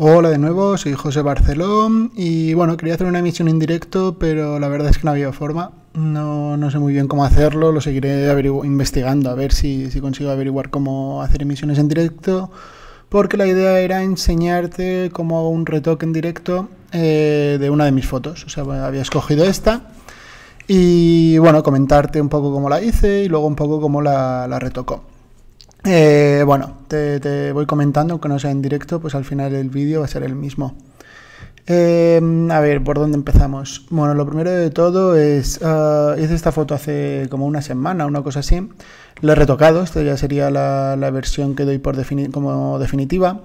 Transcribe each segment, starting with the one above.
Hola de nuevo, soy José Barcelón y bueno, quería hacer una emisión en directo, pero la verdad es que no había forma. No, sé muy bien cómo hacerlo, lo seguiré investigando a ver si, consigo averiguar cómo hacer emisiones en directo, porque la idea era enseñarte cómo hago un retoque en directo eh, de una de mis fotos. O sea, había escogido esta y bueno, comentarte un poco cómo la hice y luego un poco cómo la, la retocó. Eh, bueno, te, voy comentando, que no sea en directo, pues al final el vídeo va a ser el mismo. Eh, a ver, ¿por dónde empezamos? Bueno, lo primero de todo es, ah, hice esta foto hace como una semana, una cosa así. Lo he retocado, esta ya sería la, versión que doy por como definitiva.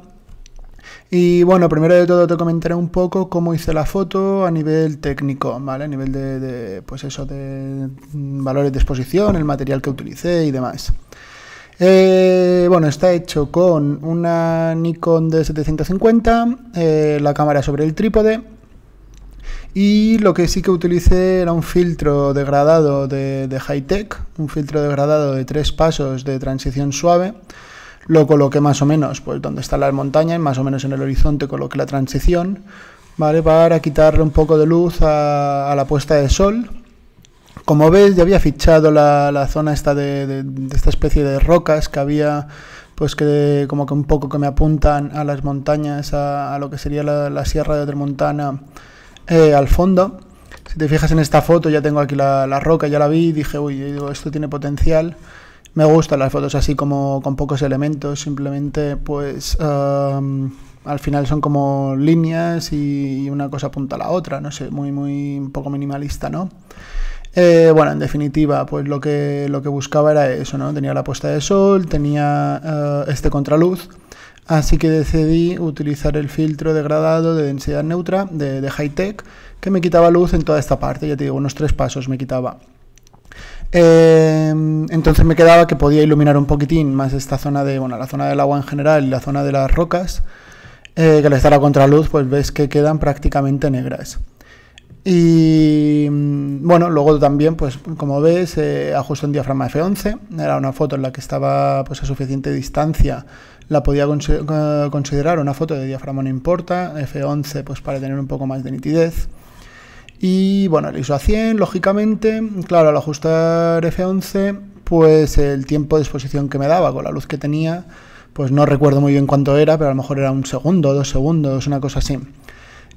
Y bueno, primero de todo te comentaré un poco cómo hice la foto a nivel técnico, ¿vale? A nivel de, de pues eso, de mm, valores de exposición, el material que utilicé y demás. Eh, bueno, está hecho con una Nikon D750, eh, la cámara sobre el trípode, y lo que sí que utilicé era un filtro degradado de, high-tech, un filtro degradado de tres pasos de transición suave. Lo coloqué más o menos, pues donde está la montaña, más o menos en el horizonte coloqué la transición, ¿vale? Para quitarle un poco de luz a, a la puesta de sol como ves, ya había fichado la, la zona esta de, esta especie de rocas que había, pues que como que un poco que me apuntan a las montañas, a, lo que sería la, sierra de Tremontana eh, al fondo. Si te fijas en esta foto, ya tengo aquí la, la roca, ya la vi, dije, uy, esto tiene potencial. Me gustan las fotos así como con pocos elementos, simplemente pues al final son como líneas y, una cosa apunta a la otra, no sé, muy, muy un poco minimalista, ¿no? Eh, bueno, en definitiva, pues lo que, lo que buscaba era eso, ¿no? Tenía la puesta de sol, tenía eh, este contraluz, así que decidí utilizar el filtro degradado de densidad neutra de, high-tech que me quitaba luz en toda esta parte, ya te digo, unos tres pasos me quitaba. Em, entonces me quedaba que podía iluminar un poquitín más esta zona de, bueno, la zona del agua en general y la zona de las rocas, eh, que al estar a contraluz, pues ves que quedan prácticamente negras. Y mm, bueno, luego también, pues como ves, ajusto eh, ajusté un diafragma F11. Era una foto en la que estaba pues, a suficiente distancia. La podía eh, considerar una foto de diafragma no importa. F11 pues para tener un poco más de nitidez. Y bueno, el hizo a 100, lógicamente, claro, al ajustar F11, pues el tiempo de exposición que me daba con la luz que tenía, pues no recuerdo muy bien cuánto era, pero a lo mejor era un segundo, dos segundos, una cosa así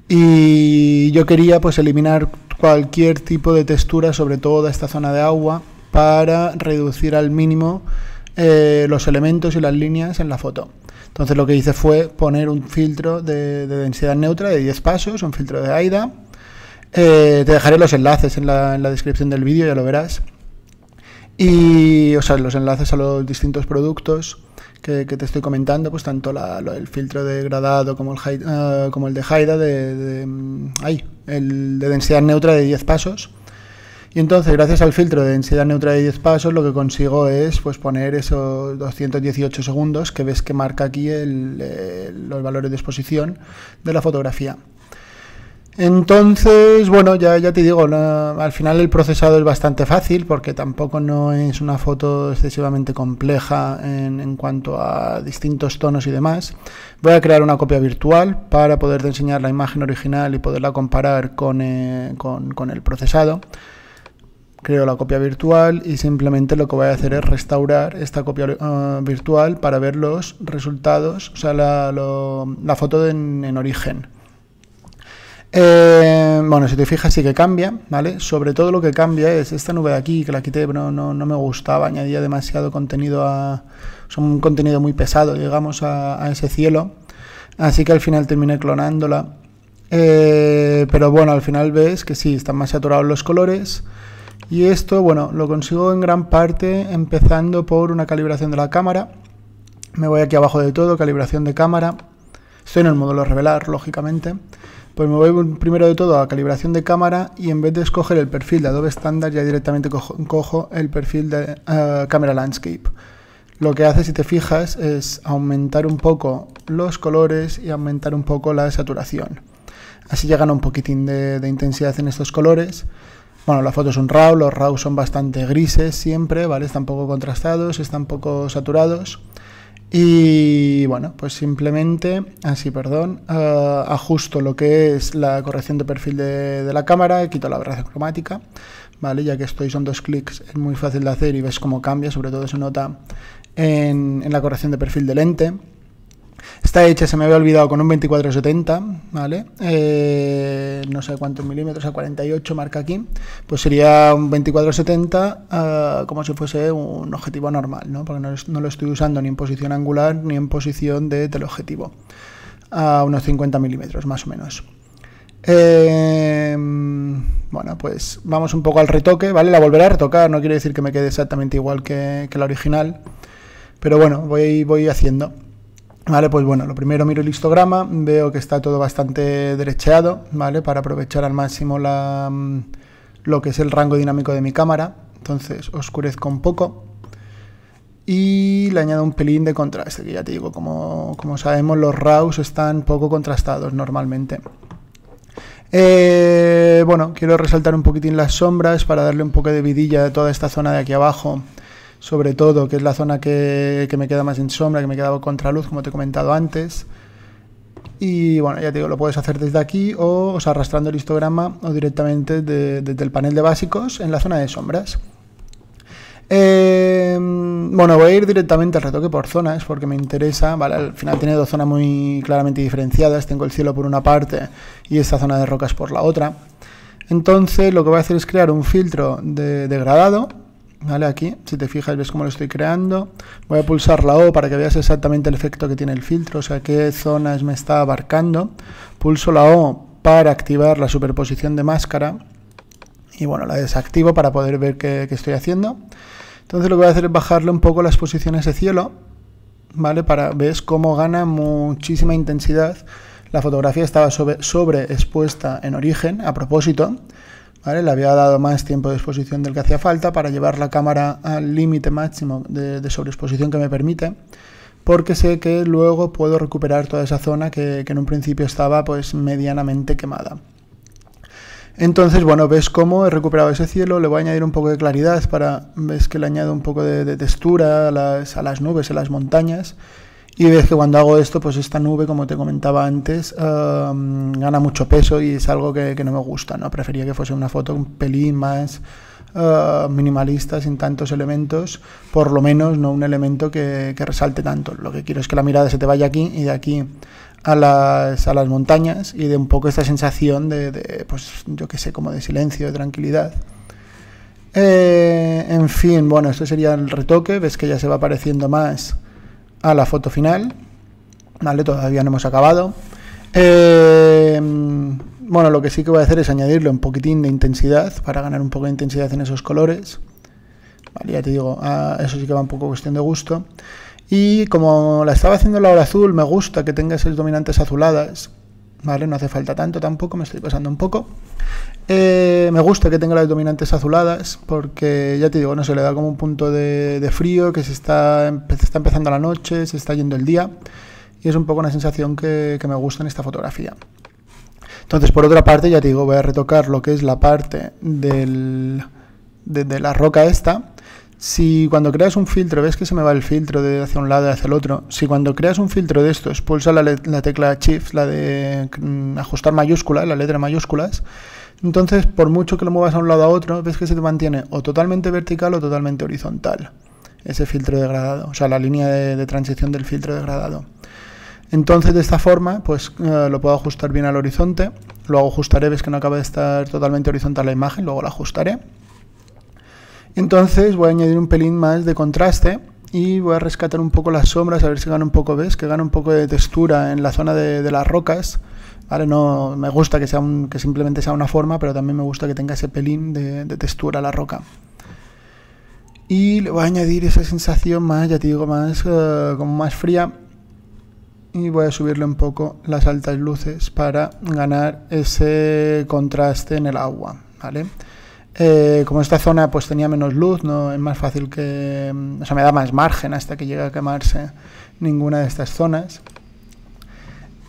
y yo quería pues eliminar cualquier tipo de textura sobre toda esta zona de agua para reducir al mínimo eh, los elementos y las líneas en la foto. Entonces lo que hice fue poner un filtro de, densidad neutra de 10 pasos, un filtro de AIDA. Eh, te dejaré los enlaces en la, descripción del vídeo, ya lo verás. Y, o sea, los enlaces a los distintos productos que, te estoy comentando, pues tanto el filtro degradado como el, eh, como el de Haida, de, mm, el de densidad neutra de 10 pasos. Y entonces, gracias al filtro de densidad neutra de 10 pasos, lo que consigo es pues, poner esos 218 segundos que ves que marca aquí los valores de exposición de la fotografía. Entonces, bueno, ya, te digo, al final el procesado es bastante fácil porque tampoco no es una foto excesivamente compleja en, cuanto a distintos tonos y demás. Voy a crear una copia virtual para poder enseñar la imagen original y poderla comparar eh, con, el procesado. Creo la copia virtual y simplemente lo que voy a hacer es restaurar esta copia eh, virtual para ver los resultados, o sea, la, foto en origen. Eh, bueno, si te fijas sí que cambia, ¿vale? Sobre todo lo que cambia es esta nube de aquí, que la quité, pero no, me gustaba, añadía demasiado contenido a... Son un contenido muy pesado, llegamos a, ese cielo. Así que al final terminé clonándola. Eh, pero bueno, al final ves que sí, están más saturados los colores. Y esto, bueno, lo consigo en gran parte empezando por una calibración de la cámara. Me voy aquí abajo de todo, calibración de cámara. Estoy en el módulo revelar, lógicamente. Pues me voy primero de todo a calibración de cámara y en vez de escoger el perfil de Adobe Standard ya directamente cojo, el perfil de eh, cámara Landscape. Lo que hace si te fijas es aumentar un poco los colores y aumentar un poco la saturación. Así ya un poquitín de, intensidad en estos colores. Bueno, la foto es un RAW, los RAW son bastante grises siempre, ¿vale? Están poco contrastados, están poco saturados. Y bueno, pues simplemente, así, perdón, ah, ajusto lo que es la corrección de perfil de, la cámara, quito la aberración cromática, ¿vale? Ya que estoy son dos clics, es muy fácil de hacer y ves cómo cambia, sobre todo se nota en, en la corrección de perfil del lente. Esta hecha, se me había olvidado, con un 2470, ¿vale? Eh, no sé cuántos milímetros, a 48 marca aquí. Pues sería un 2470 ah, como si fuese un objetivo normal, ¿no? Porque no, lo estoy usando ni en posición angular ni en posición de teleobjetivo. A unos 50 milímetros, más o menos. Eh, bueno, pues vamos un poco al retoque, ¿vale? La volveré a retocar, no quiere decir que me quede exactamente igual que, la original. Pero bueno, voy, voy haciendo. Vale, pues bueno, lo primero miro el histograma, veo que está todo bastante derecheado, ¿vale? Para aprovechar al máximo mm, lo que es el rango dinámico de mi cámara. Entonces oscurezco un poco y le añado un pelín de contraste, que ya te digo, como, sabemos los RAWs están poco contrastados normalmente. Eh, bueno, quiero resaltar un poquitín las sombras para darle un poco de vidilla a toda esta zona de aquí abajo sobre todo, que es la zona que, me queda más en sombra, que me quedaba contraluz, como te he comentado antes. Y bueno, ya te digo, lo puedes hacer desde aquí o, o arrastrando el histograma o directamente desde el panel de básicos en la zona de sombras. Em, bueno, voy a ir directamente al retoque por zonas porque me interesa, Al final tiene dos zonas muy claramente diferenciadas, tengo el cielo por una parte y esta zona de rocas por la otra. Entonces lo que voy a hacer es crear un filtro de degradado Aquí, si te fijas, ves cómo lo estoy creando. Voy a pulsar la O para que veas exactamente el efecto que tiene el filtro, o sea, qué zonas me está abarcando. Pulso la O para activar la superposición de máscara y bueno, la desactivo para poder ver qué, estoy haciendo. Entonces lo que voy a hacer es bajarle un poco las posiciones de cielo, ¿vale? Para ver cómo gana muchísima intensidad. La fotografía estaba sobre, expuesta en origen a propósito, le había dado más tiempo de exposición del que hacía falta para llevar la cámara al límite máximo de, sobreexposición que me permite porque sé que luego puedo recuperar toda esa zona que, en un principio estaba pues medianamente quemada. Entonces, bueno, ves cómo he recuperado ese cielo, le voy a añadir un poco de claridad para, ves que le añado un poco de, textura a las, a las nubes, a las montañas, y ves que cuando hago esto, pues esta nube, como te comentaba antes, gana mucho peso y es algo que, no me gusta, ¿no? Prefería que fuese una foto un pelín más ah, minimalista, sin tantos elementos, por lo menos no un elemento que, resalte tanto. Lo que quiero es que la mirada se te vaya aquí y de aquí a las, a las montañas y de un poco esta sensación de, de pues yo qué sé, como de silencio, de tranquilidad. Eh, en fin, bueno, esto sería el retoque, ves que ya se va apareciendo más a la foto final. Vale, todavía no hemos acabado. Eh, bueno, lo que sí que voy a hacer es añadirle un poquitín de intensidad para ganar un poco de intensidad en esos colores. ya te digo, ah, eso sí que va un poco cuestión de gusto. Y como la estaba haciendo la hora azul, me gusta que tenga esas dominantes azuladas. No hace falta tanto tampoco, me estoy pasando un poco. Eh, me gusta que tenga las dominantes azuladas, porque ya te digo, no se le da como un punto de, frío, que se está, está, empezando la noche, se está yendo el día, y es un poco una sensación que, me gusta en esta fotografía. Entonces, por otra parte, ya te digo, voy a retocar lo que es la parte de la roca esta, si cuando creas un filtro, ves que se me va el filtro de hacia un lado y hacia el otro, si cuando creas un filtro de estos, pulsa la, tecla Shift, la de mm, ajustar mayúsculas, la letra mayúsculas, entonces por mucho que lo muevas a un lado a otro, ves que se te mantiene o totalmente vertical o totalmente horizontal ese filtro degradado, o sea, la línea de, transición del filtro degradado. Entonces de esta forma pues eh, lo puedo ajustar bien al horizonte, luego ajustaré, ves que no acaba de estar totalmente horizontal la imagen, luego la ajustaré. Entonces voy a añadir un pelín más de contraste y voy a rescatar un poco las sombras, a ver si gana un poco, ¿ves? Que gana un poco de textura en la zona de, las rocas. Vale, no me gusta que, sea un, simplemente sea una forma, pero también me gusta que tenga ese pelín de, textura a la roca. Y le voy a añadir esa sensación más, ya te digo, más eh, como más fría. Y voy a subirle un poco las altas luces para ganar ese contraste en el agua, ¿vale? Eh, como esta zona pues tenía menos luz, es más fácil que... Mm, o sea, me da más margen hasta que llegue a quemarse ninguna de estas zonas.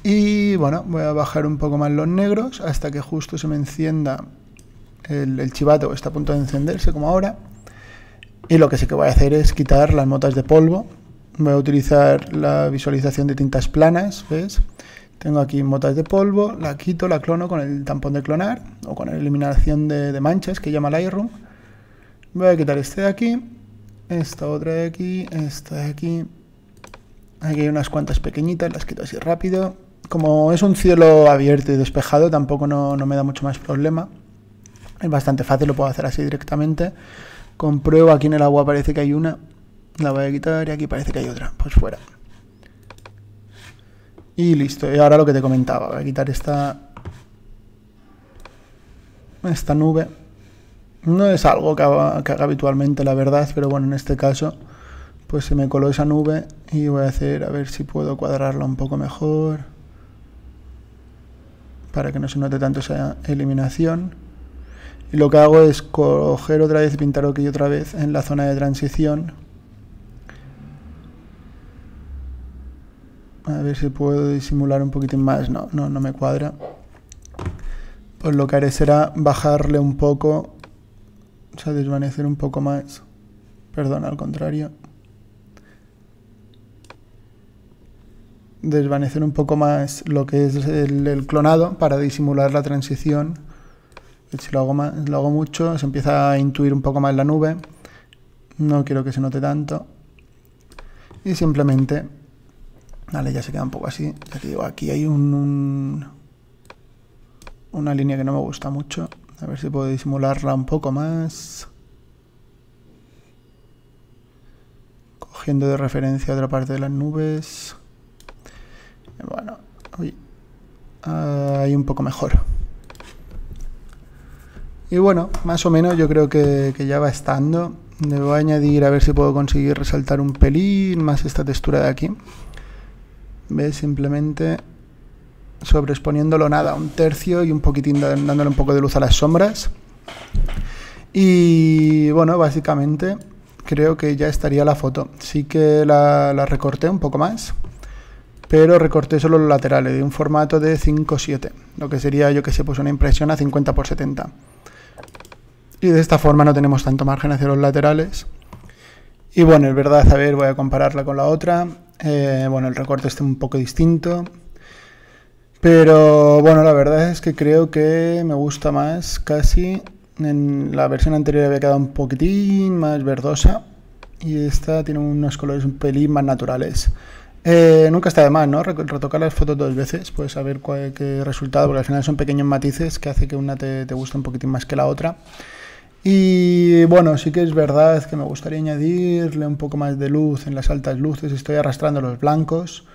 Y bueno, voy a bajar un poco más los negros hasta que justo se me encienda el, chivato, está a punto de encenderse como ahora. Y lo que sí que voy a hacer es quitar las motas de polvo. Voy a utilizar la visualización de tintas planas, ¿ves? Tengo aquí motas de polvo, la quito, la clono con el tampón de clonar o con la eliminación de, manchas que llama Lightroom. Voy a quitar este de aquí, esta otra de aquí, esta de aquí. Aquí hay unas cuantas pequeñitas, las quito así rápido. Como es un cielo abierto y despejado, tampoco no me da mucho más problema. Es bastante fácil, lo puedo hacer así directamente. Compruebo aquí en el agua parece que hay una. La voy a quitar y aquí parece que hay otra. Pues fuera. Y listo, y ahora lo que te comentaba, voy a quitar esta... Esta nube. No es algo que haga, habitualmente, la verdad, pero bueno, en este caso, pues se me coló esa nube y voy a hacer, a ver si puedo cuadrarla un poco mejor. Para que no se note tanto esa eliminación. Y lo que hago es coger otra vez, pintar aquí otra vez en la zona de transición A ver si puedo disimular un poquitín más. No, no, no me cuadra. Pues lo que haré será bajarle un poco. O sea, desvanecer un poco más. Perdón, al contrario. Desvanecer un poco más lo que es el, el clonado para disimular la transición. Si lo hago, más, lo hago mucho, se empieza a intuir un poco más la nube. No quiero que se note tanto. Y simplemente Vale, ya se queda un poco así. digo, aquí hay un, una línea que no me gusta mucho. A ver si puedo disimularla un poco más. Cogiendo de referencia otra parte de las nubes. Bueno, uy, ahí un poco mejor. Y bueno, más o menos yo creo que, que ya va estando. Le voy a añadir a ver si puedo conseguir resaltar un pelín más esta textura de aquí. ¿Ves? Simplemente sobreexponiéndolo nada, un tercio y un poquitín dándole un poco de luz a las sombras. Y bueno, básicamente creo que ya estaría la foto. Sí que la, recorté un poco más, pero recorté solo los laterales de un formato de 5-7. lo que sería yo que sé, pues una impresión a 50 por 70. Y de esta forma no tenemos tanto margen hacia los laterales. Y bueno, es verdad, a ver, voy a compararla con la otra. Eh, bueno, el recorte está un poco distinto. Pero bueno, la verdad es que creo que me gusta más casi. En la versión anterior había quedado un poquitín más verdosa. Y esta tiene unos colores un pelín más naturales. Eh, nunca está de más, ¿no? Retocar las fotos dos veces, pues a ver qué resultado, porque al final son pequeños matices que hace que una te guste un poquitín más que la otra. Y bueno, sí que es verdad que me gustaría añadirle un poco más de luz en las altas luces. Estoy arrastrando los blancos.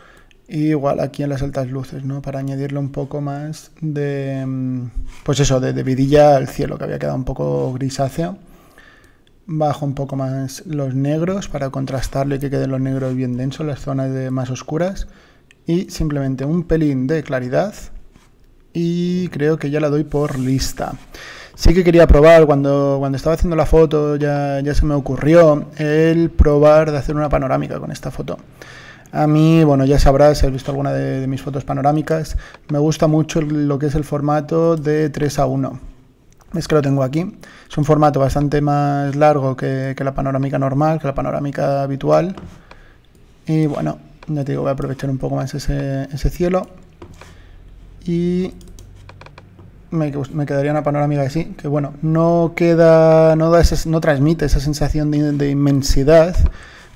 igual aquí en las altas luces, ¿no? Para añadirle un poco más de. Mm, pues eso, de, vidilla al cielo, que había quedado un poco grisáceo. Bajo un poco más los negros para contrastarle que queden los negros bien densos, las zonas más oscuras. Y simplemente un pelín de claridad. Y creo que ya la doy por lista sí que quería probar, cuando, cuando estaba haciendo la foto ya, se me ocurrió el probar de hacer una panorámica con esta foto. A mí, bueno, ya sabrás, si has visto alguna de, mis fotos panorámicas, me gusta mucho lo que es el formato de 3 a 1. Es que lo tengo aquí. Es un formato bastante más largo que, la panorámica normal, que la panorámica habitual. Y bueno, ya te digo, voy a aprovechar un poco más ese, ese cielo. Y me, me, quedaría una panorámica así, que bueno, no queda, no, da ese, no transmite esa sensación de, inmensidad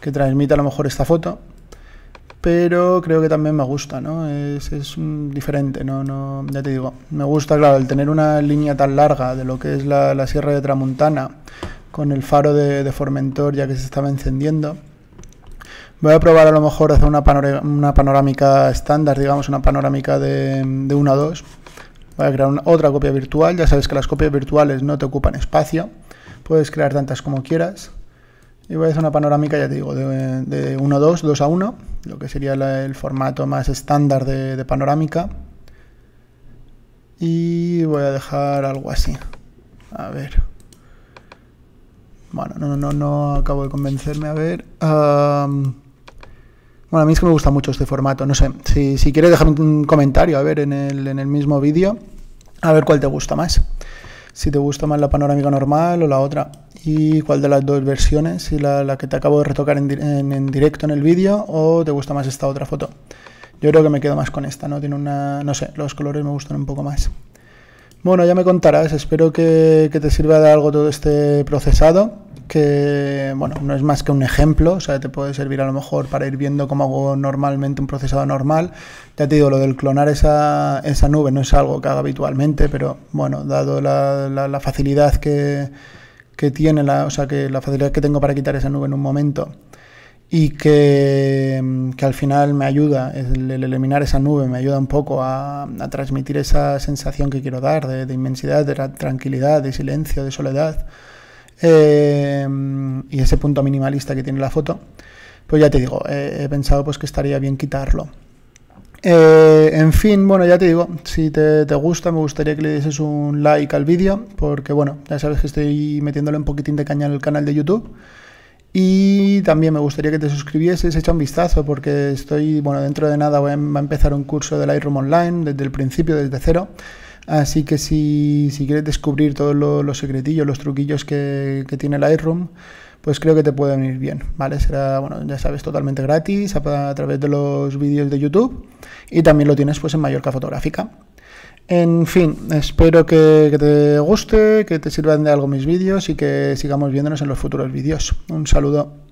que transmite a lo mejor esta foto, pero creo que también me gusta, ¿no? Es, diferente, ¿no? ¿no? Ya te digo, me gusta, claro, el tener una línea tan larga de lo que es la, Sierra de Tramuntana con el faro de, Formentor ya que se estaba encendiendo. Voy a probar a lo mejor hacer una, una panorámica estándar, digamos, una panorámica de, de 1 a 2 Voy a crear otra copia virtual. Ya sabes que las copias virtuales no te ocupan espacio. Puedes crear tantas como quieras. Y voy a hacer una panorámica, ya te digo, de, 1 a 2, 2 a 1, lo que sería el formato más estándar de, panorámica. Y voy a dejar algo así. A ver. Bueno, no, no, no acabo de convencerme. A ver. Bueno, a mí es que me gusta mucho este formato, no sé, si, quieres dejar un comentario, a ver, en el, mismo vídeo, a ver cuál te gusta más. Si te gusta más la panorámica normal o la otra. Y cuál de las dos versiones, si la, que te acabo de retocar en, directo en el vídeo o te gusta más esta otra foto. Yo creo que me quedo más con esta, ¿no? Tiene una... no sé, los colores me gustan un poco más. Bueno, ya me contarás, espero que, que te sirva de algo todo este procesado que bueno, no es más que un ejemplo, o sea, te puede servir a lo mejor para ir viendo cómo hago normalmente un procesado normal. Ya te digo, lo del clonar esa, nube no es algo que haga habitualmente, pero bueno, dado la, facilidad que, tiene, o sea, que la facilidad que tengo para quitar esa nube en un momento y que, al final me ayuda, el, eliminar esa nube me ayuda un poco a, transmitir esa sensación que quiero dar de inmensidad, de tranquilidad, de silencio, de soledad. Eh, y ese punto minimalista que tiene la foto, pues ya te digo, eh, he pensado pues que estaría bien quitarlo. Eh, en fin, bueno, ya te digo, si te, gusta, me gustaría que le deses un like al vídeo, porque bueno, ya sabes que estoy metiéndole un poquitín de caña en el canal de YouTube. Y también me gustaría que te suscribieses, echa un vistazo, porque estoy, bueno, dentro de nada em-, va a empezar un curso de Lightroom Online desde el principio, desde cero. Así que si, si quieres descubrir todos los secretillos, los truquillos que, que tiene Lightroom, pues creo que te puede venir bien, ¿vale? Será, bueno, ya sabes, totalmente gratis a, través de los vídeos de YouTube y también lo tienes pues en Mallorca Fotográfica. En fin, espero que te guste, que te sirvan de algo mis vídeos y que sigamos viéndonos en los futuros vídeos. Un saludo.